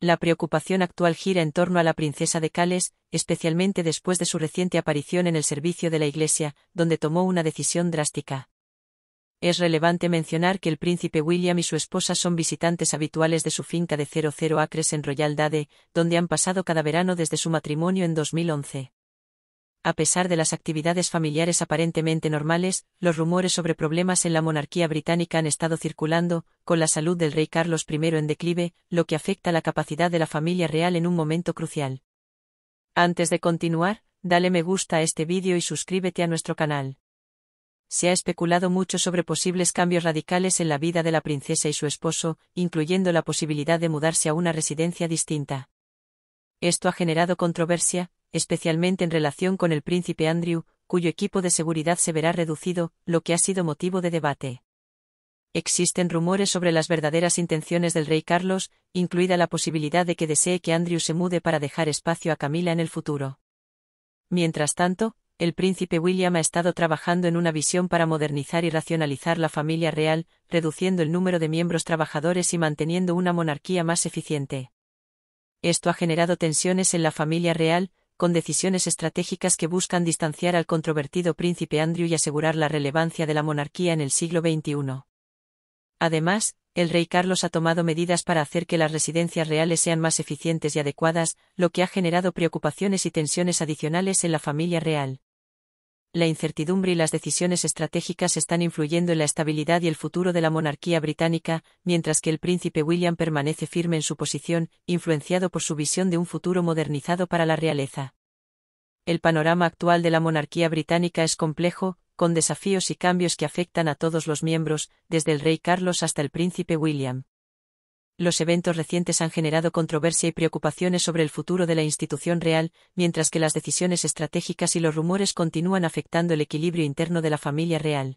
La preocupación actual gira en torno a la princesa de Cales, especialmente después de su reciente aparición en el servicio de la Iglesia, donde tomó una decisión drástica. Es relevante mencionar que el príncipe William y su esposa son visitantes habituales de su finca de 00 acres en Royal Dade, donde han pasado cada verano desde su matrimonio en 2011 a pesar de las actividades familiares aparentemente normales, los rumores sobre problemas en la monarquía británica han estado circulando, con la salud del rey Carlos I en declive, lo que afecta la capacidad de la familia real en un momento crucial. Antes de continuar, dale me gusta a este vídeo y suscríbete a nuestro canal. Se ha especulado mucho sobre posibles cambios radicales en la vida de la princesa y su esposo, incluyendo la posibilidad de mudarse a una residencia distinta. Esto ha generado controversia, especialmente en relación con el príncipe Andrew, cuyo equipo de seguridad se verá reducido, lo que ha sido motivo de debate. Existen rumores sobre las verdaderas intenciones del rey Carlos, incluida la posibilidad de que desee que Andrew se mude para dejar espacio a Camila en el futuro. Mientras tanto, el príncipe William ha estado trabajando en una visión para modernizar y racionalizar la familia real, reduciendo el número de miembros trabajadores y manteniendo una monarquía más eficiente. Esto ha generado tensiones en la familia real, con decisiones estratégicas que buscan distanciar al controvertido príncipe Andrew y asegurar la relevancia de la monarquía en el siglo XXI. Además, el rey Carlos ha tomado medidas para hacer que las residencias reales sean más eficientes y adecuadas, lo que ha generado preocupaciones y tensiones adicionales en la familia real la incertidumbre y las decisiones estratégicas están influyendo en la estabilidad y el futuro de la monarquía británica, mientras que el príncipe William permanece firme en su posición, influenciado por su visión de un futuro modernizado para la realeza. El panorama actual de la monarquía británica es complejo, con desafíos y cambios que afectan a todos los miembros, desde el rey Carlos hasta el príncipe William los eventos recientes han generado controversia y preocupaciones sobre el futuro de la institución real, mientras que las decisiones estratégicas y los rumores continúan afectando el equilibrio interno de la familia real.